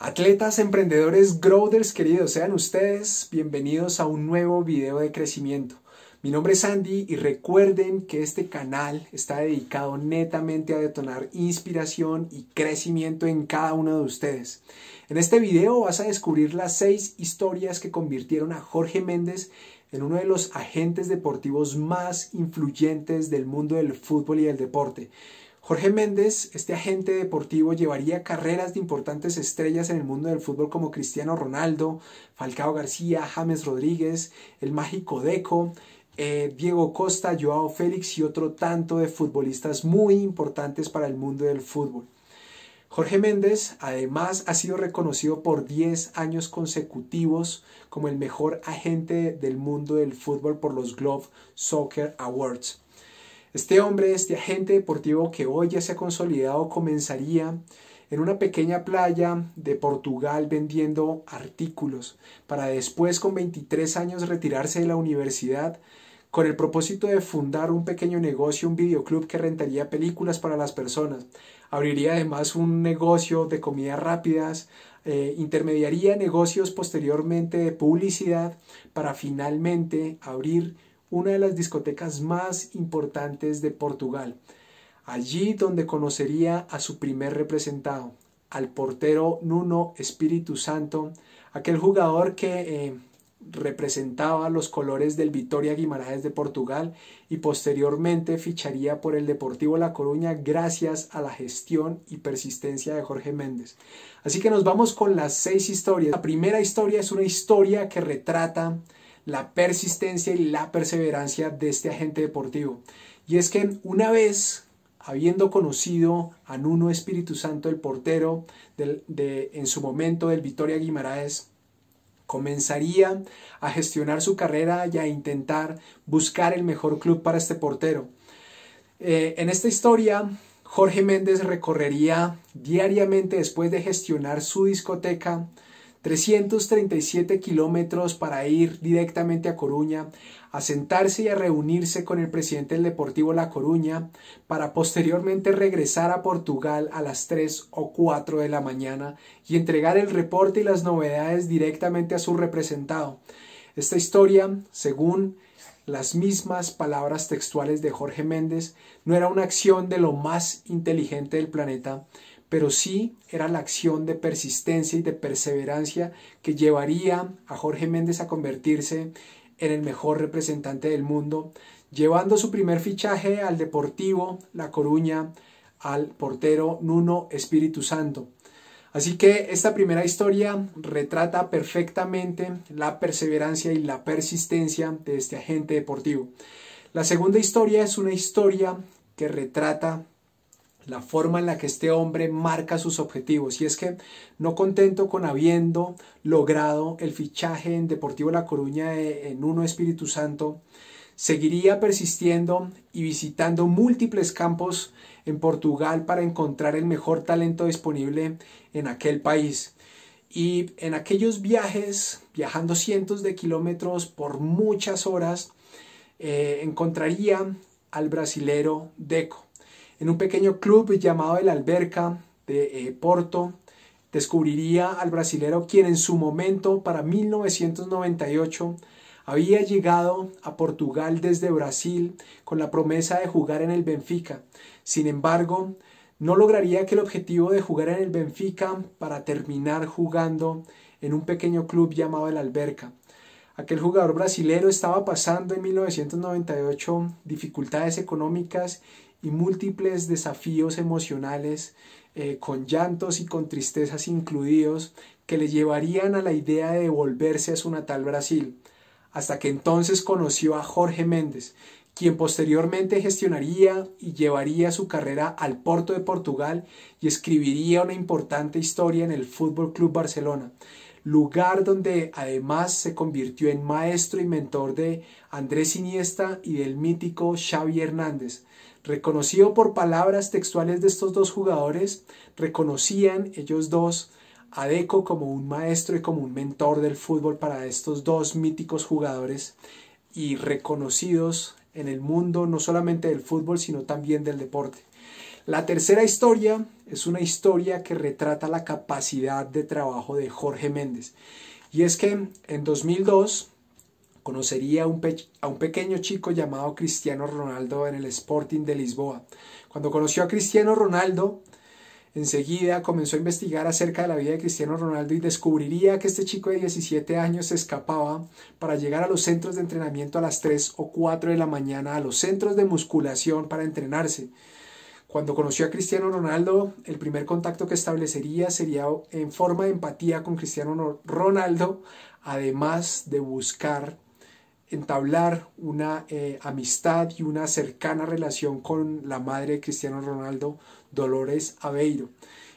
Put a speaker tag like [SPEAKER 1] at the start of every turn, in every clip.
[SPEAKER 1] Atletas, emprendedores, growders queridos, sean ustedes bienvenidos a un nuevo video de crecimiento. Mi nombre es Andy y recuerden que este canal está dedicado netamente a detonar inspiración y crecimiento en cada uno de ustedes. En este video vas a descubrir las seis historias que convirtieron a Jorge Méndez en uno de los agentes deportivos más influyentes del mundo del fútbol y del deporte. Jorge Méndez, este agente deportivo, llevaría carreras de importantes estrellas en el mundo del fútbol como Cristiano Ronaldo, Falcao García, James Rodríguez, el mágico Deco, eh, Diego Costa, Joao Félix y otro tanto de futbolistas muy importantes para el mundo del fútbol. Jorge Méndez además ha sido reconocido por 10 años consecutivos como el mejor agente del mundo del fútbol por los Globe Soccer Awards. Este hombre, este agente deportivo que hoy ya se ha consolidado, comenzaría en una pequeña playa de Portugal vendiendo artículos, para después con 23 años retirarse de la universidad con el propósito de fundar un pequeño negocio, un videoclub que rentaría películas para las personas. Abriría además un negocio de comidas rápidas, eh, intermediaría negocios posteriormente de publicidad para finalmente abrir una de las discotecas más importantes de Portugal, allí donde conocería a su primer representado, al portero Nuno Espíritu Santo, aquel jugador que eh, representaba los colores del Vitoria Guimaraes de Portugal y posteriormente ficharía por el Deportivo La Coruña gracias a la gestión y persistencia de Jorge Méndez. Así que nos vamos con las seis historias. La primera historia es una historia que retrata la persistencia y la perseverancia de este agente deportivo. Y es que una vez habiendo conocido a Nuno Espíritu Santo, el portero de, en su momento del Vitoria Guimaraes, comenzaría a gestionar su carrera y a intentar buscar el mejor club para este portero. Eh, en esta historia, Jorge Méndez recorrería diariamente después de gestionar su discoteca, 337 kilómetros para ir directamente a Coruña, a sentarse y a reunirse con el presidente del Deportivo La Coruña, para posteriormente regresar a Portugal a las 3 o 4 de la mañana y entregar el reporte y las novedades directamente a su representado. Esta historia, según las mismas palabras textuales de Jorge Méndez, no era una acción de lo más inteligente del planeta, pero sí era la acción de persistencia y de perseverancia que llevaría a Jorge Méndez a convertirse en el mejor representante del mundo, llevando su primer fichaje al Deportivo La Coruña, al portero Nuno Espíritu Santo. Así que esta primera historia retrata perfectamente la perseverancia y la persistencia de este agente deportivo. La segunda historia es una historia que retrata la forma en la que este hombre marca sus objetivos. Y es que, no contento con habiendo logrado el fichaje en Deportivo La Coruña eh, en Uno Espíritu Santo, seguiría persistiendo y visitando múltiples campos en Portugal para encontrar el mejor talento disponible en aquel país. Y en aquellos viajes, viajando cientos de kilómetros por muchas horas, eh, encontraría al brasilero Deco, en un pequeño club llamado El Alberca de eh, Porto, descubriría al brasilero quien en su momento, para 1998, había llegado a Portugal desde Brasil con la promesa de jugar en el Benfica. Sin embargo, no lograría que el objetivo de jugar en el Benfica para terminar jugando en un pequeño club llamado El Alberca. Aquel jugador brasilero estaba pasando en 1998 dificultades económicas y múltiples desafíos emocionales, eh, con llantos y con tristezas incluidos, que le llevarían a la idea de devolverse a su natal Brasil, hasta que entonces conoció a Jorge Méndez, quien posteriormente gestionaría y llevaría su carrera al Porto de Portugal y escribiría una importante historia en el Fútbol Club Barcelona lugar donde además se convirtió en maestro y mentor de Andrés Iniesta y del mítico Xavi Hernández. Reconocido por palabras textuales de estos dos jugadores, reconocían ellos dos a Deco como un maestro y como un mentor del fútbol para estos dos míticos jugadores y reconocidos en el mundo no solamente del fútbol sino también del deporte. La tercera historia es una historia que retrata la capacidad de trabajo de Jorge Méndez. Y es que en 2002 conocería a un, a un, pequeño chico llamado Cristiano Ronaldo en el Sporting de Lisboa. Cuando conoció a Cristiano Ronaldo, enseguida comenzó a investigar acerca de la vida de Cristiano Ronaldo y descubriría que este chico de 17 años se escapaba para llegar a los centros de entrenamiento a las 3 o 4 de la mañana, a los centros de musculación para entrenarse. Cuando conoció a Cristiano Ronaldo, el primer contacto que establecería sería en forma de empatía con Cristiano Ronaldo, además de buscar entablar una eh, amistad y una cercana relación con la madre de Cristiano Ronaldo, Dolores Aveiro.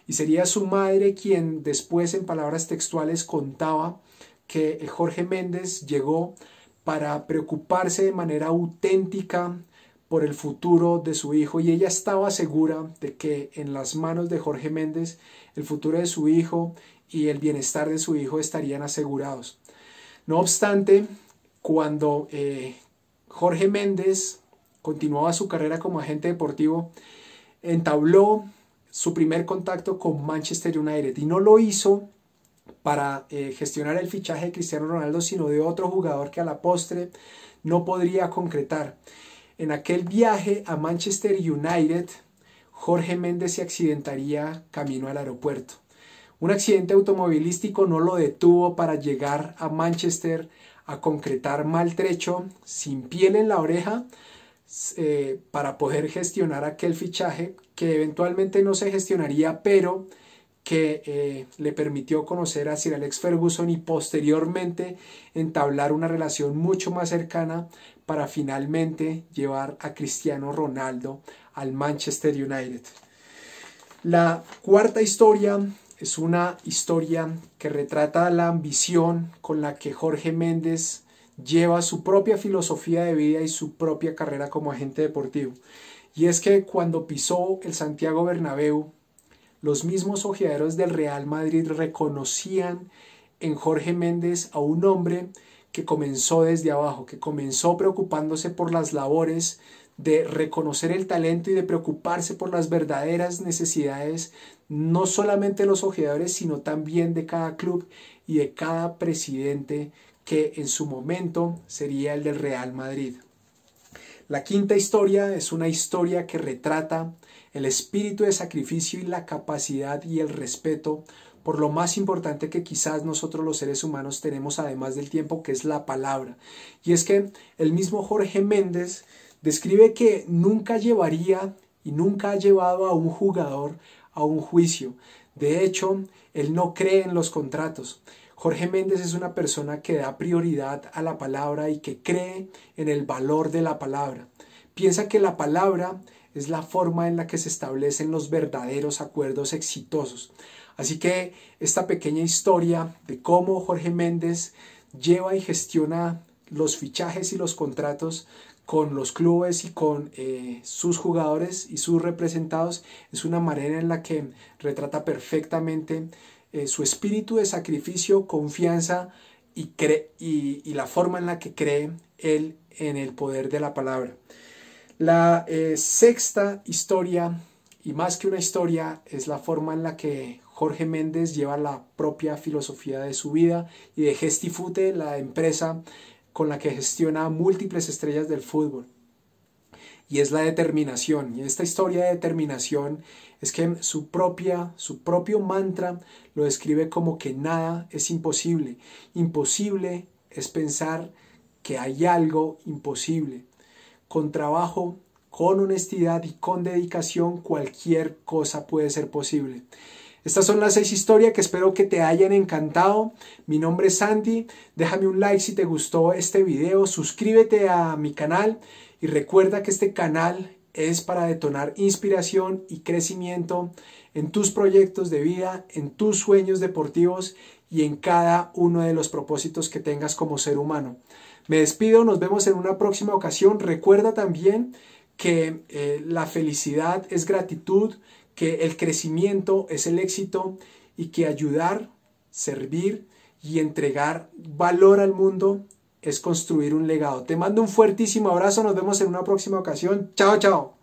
[SPEAKER 1] Y sería su madre quien después en palabras textuales contaba que Jorge Méndez llegó para preocuparse de manera auténtica por el futuro de su hijo y ella estaba segura de que en las manos de Jorge Méndez el futuro de su hijo y el bienestar de su hijo estarían asegurados. No obstante, cuando eh, Jorge Méndez continuaba su carrera como agente deportivo, entabló su primer contacto con Manchester United y no lo hizo para eh, gestionar el fichaje de Cristiano Ronaldo, sino de otro jugador que a la postre no podría concretar. En aquel viaje a Manchester United, Jorge Méndez se accidentaría camino al aeropuerto. Un accidente automovilístico no lo detuvo para llegar a Manchester a concretar maltrecho, sin piel en la oreja, eh, para poder gestionar aquel fichaje que eventualmente no se gestionaría, pero que eh, le permitió conocer a Sir Alex Ferguson y posteriormente entablar una relación mucho más cercana para finalmente llevar a Cristiano Ronaldo al Manchester United. La cuarta historia es una historia que retrata la ambición con la que Jorge Méndez lleva su propia filosofía de vida y su propia carrera como agente deportivo. Y es que cuando pisó el Santiago Bernabéu, los mismos ojeaderos del Real Madrid reconocían en Jorge Méndez a un hombre que comenzó desde abajo, que comenzó preocupándose por las labores de reconocer el talento y de preocuparse por las verdaderas necesidades, no solamente de los ojeadores, sino también de cada club y de cada presidente que en su momento sería el del Real Madrid. La quinta historia es una historia que retrata el espíritu de sacrificio y la capacidad y el respeto por lo más importante que quizás nosotros los seres humanos tenemos además del tiempo, que es la palabra. Y es que el mismo Jorge Méndez describe que nunca llevaría y nunca ha llevado a un jugador a un juicio. De hecho, él no cree en los contratos. Jorge Méndez es una persona que da prioridad a la palabra y que cree en el valor de la palabra. Piensa que la palabra es la forma en la que se establecen los verdaderos acuerdos exitosos. Así que esta pequeña historia de cómo Jorge Méndez lleva y gestiona los fichajes y los contratos con los clubes y con eh, sus jugadores y sus representados es una manera en la que retrata perfectamente eh, su espíritu de sacrificio, confianza y, la forma en la que cree él en el poder de la palabra. La eh, sexta historia, y más que una historia, es la forma en la que Jorge Méndez lleva la propia filosofía de su vida y de Gestifute, la empresa con la que gestiona múltiples estrellas del fútbol. Y es la determinación. Y esta historia de determinación es que su, propia, su propio mantra lo describe como que nada es imposible. Imposible es pensar que hay algo imposible. Con trabajo, con honestidad y con dedicación cualquier cosa puede ser posible. Estas son las seis historias que espero que te hayan encantado. Mi nombre es Sandy. Déjame un like si te gustó este video. Suscríbete a mi canal y recuerda que este canal es para detonar inspiración y crecimiento en tus proyectos de vida, en tus sueños deportivos y en cada uno de los propósitos que tengas como ser humano. Me despido, nos vemos en una próxima ocasión. Recuerda también que eh, la felicidad es gratitud que el crecimiento es el éxito y que ayudar, servir y entregar valor al mundo es construir un legado. Te mando un fuertísimo abrazo, nos vemos en una próxima ocasión. Chao, chao.